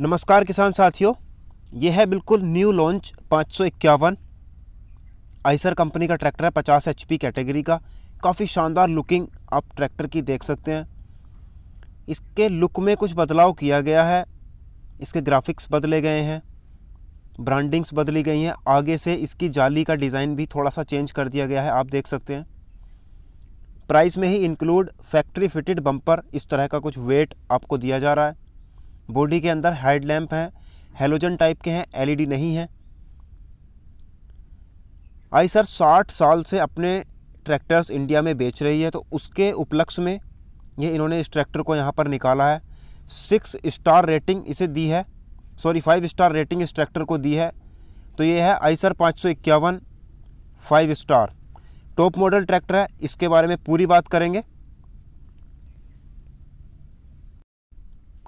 नमस्कार किसान साथियों ये है बिल्कुल न्यू लॉन्च पाँच सौ इक्यावन आइसर कंपनी का ट्रैक्टर है पचास एच पी कैटेगरी का काफ़ी शानदार लुकिंग आप ट्रैक्टर की देख सकते हैं इसके लुक में कुछ बदलाव किया गया है इसके ग्राफिक्स बदले गए हैं ब्रांडिंग्स बदली गई हैं आगे से इसकी जाली का डिज़ाइन भी थोड़ा सा चेंज कर दिया गया है आप देख सकते हैं प्राइस में ही इंक्लूड फैक्ट्री फिटेड बम्पर इस तरह का कुछ वेट आपको दिया जा रहा है बॉडी के अंदर हेड लैम्प है हेलोजन टाइप के हैं एलईडी नहीं है आई सर साठ साल से अपने ट्रैक्टर्स इंडिया में बेच रही है तो उसके उपलक्ष में ये इन्होंने इस ट्रैक्टर को यहाँ पर निकाला है सिक्स स्टार रेटिंग इसे दी है सॉरी फाइव स्टार रेटिंग इस ट्रैक्टर को दी है तो ये है आईसर पाँच सौ इक्यावन five star top model tractor है इसके बारे में पूरी बात करेंगे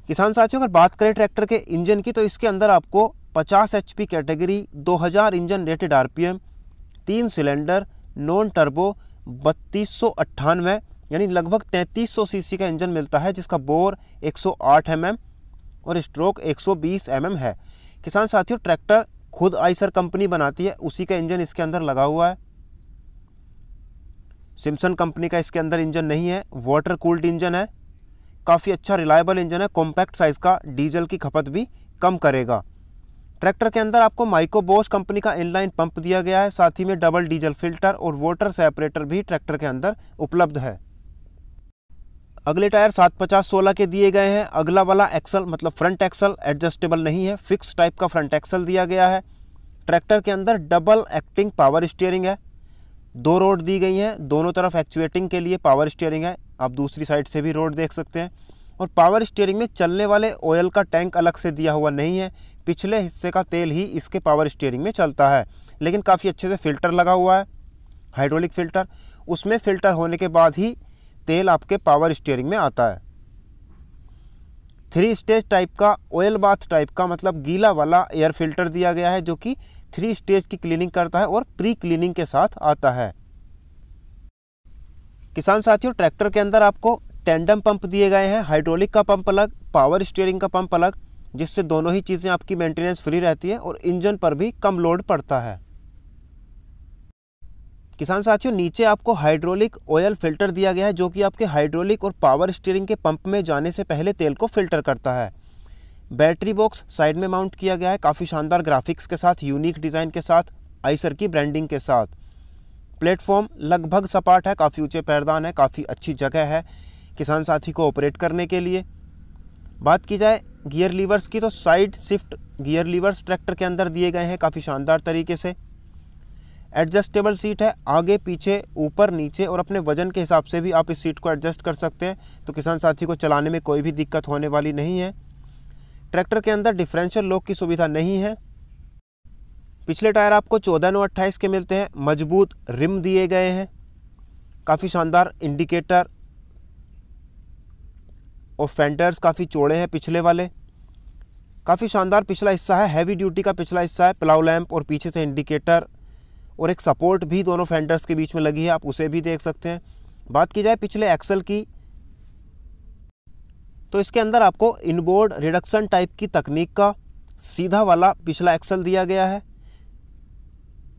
किसान साथियों अगर बात करें ट्रैक्टर के इंजन की तो इसके अंदर आपको 50 H category 2000 engine rated RPM तीन सिलेंडर नॉन टर्बो बत्तीस यानी लगभग 3300 सीसी का इंजन मिलता है जिसका बोर 108 सौ mm और स्ट्रोक 120 सौ mm है किसान साथियों ट्रैक्टर खुद आइसर कंपनी बनाती है उसी का इंजन इसके अंदर लगा हुआ है सिमसन कंपनी का इसके अंदर इंजन नहीं है वाटर कूल्ड इंजन है काफ़ी अच्छा रिलायबल इंजन है कॉम्पैक्ट साइज़ का डीजल की खपत भी कम करेगा ट्रैक्टर के अंदर आपको माइको बोस कंपनी का इनलाइन पंप दिया गया है साथ ही में डबल डीजल फिल्टर और वाटर सेपरेटर भी ट्रैक्टर के अंदर उपलब्ध है अगले टायर सात पचास सोलह के दिए गए हैं अगला वाला एक्सल मतलब फ्रंट एक्सल एडजस्टेबल नहीं है फिक्स टाइप का फ्रंट एक्सल दिया गया है ट्रैक्टर के अंदर डबल एक्टिंग पावर स्टीयरिंग है दो रोड दी गई हैं दोनों तरफ एक्चुएटिंग के लिए पावर स्टीयरिंग है आप दूसरी साइड से भी रोड देख सकते हैं और पावर स्टीयरिंग में चलने वाले ऑयल का टैंक अलग से दिया हुआ नहीं है पिछले हिस्से का तेल ही इसके पावर स्टीयरिंग में चलता है लेकिन काफ़ी अच्छे से फ़िल्टर लगा हुआ है हाइड्रोलिक फ़िल्टर उसमें फ़िल्टर होने के बाद ही तेल आपके पावर स्टीयरिंग में आता है थ्री स्टेज टाइप का ऑयल बाथ टाइप का मतलब गीला वाला एयर फिल्टर दिया गया है जो कि थ्री स्टेज की क्लीनिंग करता है और प्री क्लीनिंग के साथ आता है किसान साथियों ट्रैक्टर के अंदर आपको टेंडम पंप दिए गए हैं हाइड्रोलिक का पंप अलग पावर स्टीयरिंग का पंप अलग जिससे दोनों ही चीज़ें आपकी मेंटेनेंस फ्री रहती है और इंजन पर भी कम लोड पड़ता है किसान साथियों नीचे आपको हाइड्रोलिक ऑयल फिल्टर दिया गया है जो कि आपके हाइड्रोलिक और पावर स्टीयरिंग के पंप में जाने से पहले तेल को फिल्टर करता है बैटरी बॉक्स साइड में माउंट किया गया है काफ़ी शानदार ग्राफिक्स के साथ यूनिक डिज़ाइन के साथ आइसर की ब्रांडिंग के साथ प्लेटफॉर्म लगभग सपाट है काफ़ी ऊंचे पैरदान है काफ़ी अच्छी जगह है किसान साथी को ऑपरेट करने के लिए बात की जाए गियर लीवर्स की तो side shift gear levers tractor के अंदर दिए गए हैं काफ़ी शानदार तरीके से एडजस्टेबल सीट है आगे पीछे ऊपर नीचे और अपने वजन के हिसाब से भी आप इस सीट को एडजस्ट कर सकते हैं तो किसान साथी को चलाने में कोई भी दिक्कत होने वाली नहीं है ट्रैक्टर के अंदर डिफरेंशियल लॉक की सुविधा नहीं है पिछले टायर आपको चौदह नौ अट्ठाईस के मिलते हैं मजबूत रिम दिए गए हैं काफ़ी शानदार इंडिकेटर और फेंटर्स काफ़ी चौड़े हैं पिछले वाले काफ़ी शानदार पिछला हिस्सा है हैवी ड्यूटी का पिछला हिस्सा है प्लाउ लैम्प और पीछे से इंडिकेटर और एक सपोर्ट भी दोनों फेंटर्स के बीच में लगी है आप उसे भी देख सकते हैं बात की जाए पिछले एक्सल की तो इसके अंदर आपको इनबोर्ड रिडक्शन टाइप की तकनीक का सीधा वाला पिछला एक्सल दिया गया है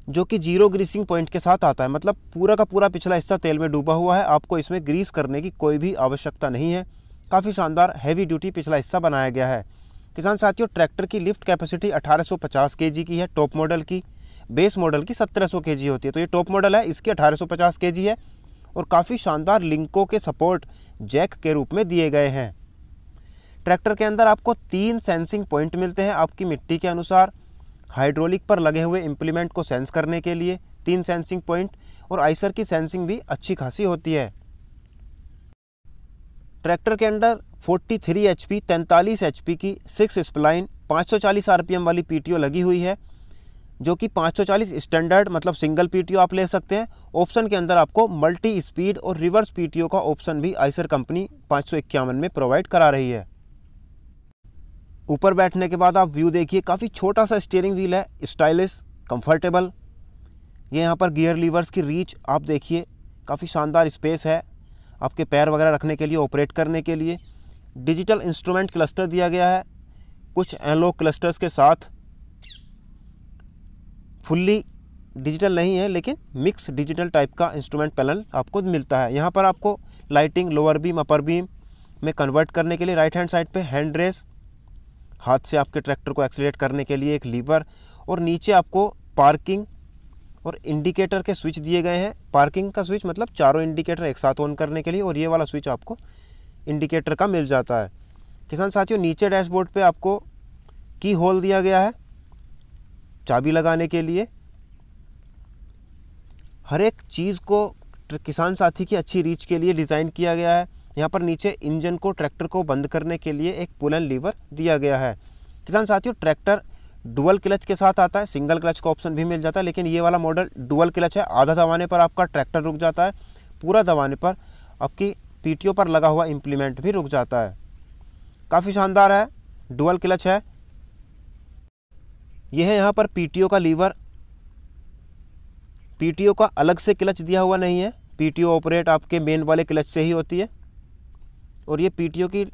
जो कि जीरो ग्रीसिंग पॉइंट के साथ आता है मतलब पूरा का पूरा पिछला हिस्सा तेल में डूबा हुआ है आपको इसमें ग्रीस करने की कोई भी आवश्यकता नहीं है काफ़ी शानदार हैवी ड्यूटी पिछला हिस्सा बनाया गया है किसान साथियों ट्रैक्टर की लिफ्ट कैपेसिटी 1850 केजी की है टॉप मॉडल की बेस मॉडल की 1700 सौ होती है तो ये टॉप मॉडल है इसकी 1850 सौ है और काफ़ी शानदार लिंकों के सपोर्ट जैक के रूप में दिए गए हैं ट्रैक्टर के अंदर आपको तीन सेंसिंग पॉइंट मिलते हैं आपकी मिट्टी के अनुसार हाइड्रोलिक पर लगे हुए इम्प्लीमेंट को सेंस करने के लिए तीन सेंसिंग पॉइंट और आइसर की सेंसिंग भी अच्छी खासी होती है ट्रैक्टर के अंदर 43 थ्री एच पी तैंतालीस एच पी की सिक्स स्प्लाइन 540 आरपीएम वाली पीटीओ लगी हुई है जो कि 540 स्टैंडर्ड मतलब सिंगल पीटीओ आप ले सकते हैं ऑप्शन के अंदर आपको मल्टी स्पीड और रिवर्स पीटीओ का ऑप्शन भी आइसर कंपनी पाँच में प्रोवाइड करा रही है ऊपर बैठने के बाद आप व्यू देखिए काफ़ी छोटा सा स्टीयरिंग व्हील है स्टाइलिश कंफर्टेबल ये यहाँ पर गियर लीवर्स की रीच आप देखिए काफ़ी शानदार स्पेस है आपके पैर वगैरह रखने के लिए ऑपरेट करने के लिए डिजिटल इंस्ट्रूमेंट क्लस्टर दिया गया है कुछ एनलॉक क्लस्टर्स के साथ फुल्ली डिजिटल नहीं है लेकिन मिक्स डिजिटल टाइप का इंस्ट्रूमेंट पैनल आपको मिलता है यहाँ पर आपको lighting lower beam upper beam में कन्वर्ट करने के लिए राइट हैंड साइड पे हैंड रेस हाथ से आपके ट्रैक्टर को एक्सीट करने के लिए एक लीवर और नीचे आपको पार्किंग और इंडिकेटर के स्विच दिए गए हैं पार्किंग का स्विच मतलब चारों इंडिकेटर एक साथ ऑन करने के लिए और ये वाला स्विच आपको इंडिकेटर का मिल जाता है किसान साथियों नीचे डैशबोर्ड पे आपको की होल दिया गया है चाबी लगाने के लिए हर एक चीज़ को किसान साथी की अच्छी रीच के लिए डिज़ाइन किया गया है यहाँ पर नीचे इंजन को ट्रैक्टर को बंद करने के लिए एक पुलन लीवर दिया गया है किसान साथियों ट्रैक्टर डुअल क्लच के साथ आता है सिंगल क्लच का ऑप्शन भी मिल जाता है लेकिन ये वाला मॉडल डुअल क्लच है आधा दबाने पर आपका ट्रैक्टर रुक जाता है पूरा दबाने पर आपकी पीटीओ पर लगा हुआ इम्प्लीमेंट भी रुक जाता है काफ़ी शानदार है डुअल क्लच है यह है यहाँ पर पीटीओ का लीवर पीटीओ का अलग से क्लच दिया हुआ नहीं है पीटीओ ऑपरेट आपके मेन वाले क्लच से ही होती है और ये पीटीओ की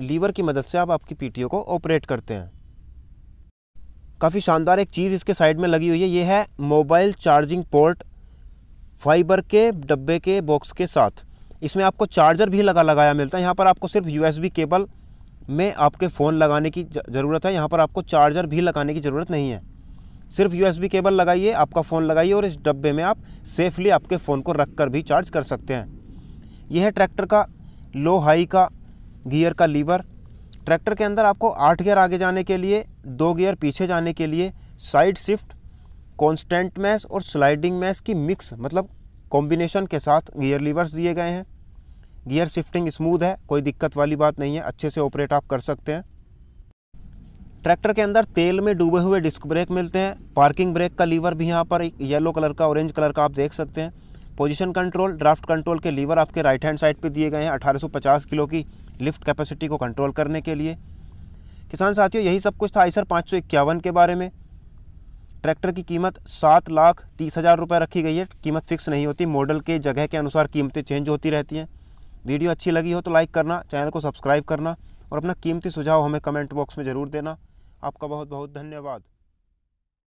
लीवर की मदद से आप आपकी पीटीओ को ऑपरेट करते हैं काफ़ी शानदार एक चीज़ इसके साइड में लगी हुई है ये है मोबाइल चार्जिंग पोर्ट फाइबर के डब्बे के बॉक्स के साथ इसमें आपको चार्जर भी लगा लगाया मिलता है यहाँ पर आपको सिर्फ यूएसबी केबल में आपके फ़ोन लगाने की ज़रूरत है यहाँ पर आपको चार्जर भी लगाने की ज़रूरत नहीं है सिर्फ यूएसबी केबल लगाइए आपका फ़ोन लगाइए और इस डब्बे में आप सेफली आपके फ़ोन को रख कर भी चार्ज कर सकते हैं यह है ट्रैक्टर का लो हाई का गियर का लीवर ट्रैक्टर के अंदर आपको आठ गियर आगे जाने के लिए दो गियर पीछे जाने के लिए साइड शिफ्ट कॉन्स्टेंट मैस और स्लाइडिंग मैस की मिक्स मतलब कॉम्बिनेशन के साथ गियर लीवर्स दिए गए हैं गियर शिफ्टिंग स्मूथ है कोई दिक्कत वाली बात नहीं है अच्छे से ऑपरेट आप कर सकते हैं ट्रैक्टर के अंदर तेल में डूबे हुए डिस्क ब्रेक मिलते हैं पार्किंग ब्रेक का लीवर भी यहाँ पर एक येलो कलर का ऑरेंज कलर का आप देख सकते हैं पोजीशन कंट्रोल ड्राफ्ट कंट्रोल के लीवर आपके राइट हैंड साइड पे दिए गए हैं 1850 किलो की लिफ्ट कैपेसिटी को कंट्रोल करने के लिए किसान साथियों यही सब कुछ था आइसर पाँच के बारे में ट्रैक्टर की कीमत सात लाख तीस हज़ार रुपये रखी गई है कीमत फिक्स नहीं होती मॉडल के जगह के अनुसार कीमतें चेंज होती रहती हैं वीडियो अच्छी लगी हो तो लाइक करना चैनल को सब्सक्राइब करना और अपना कीमती सुझाव हमें कमेंट बॉक्स में ज़रूर देना आपका बहुत बहुत धन्यवाद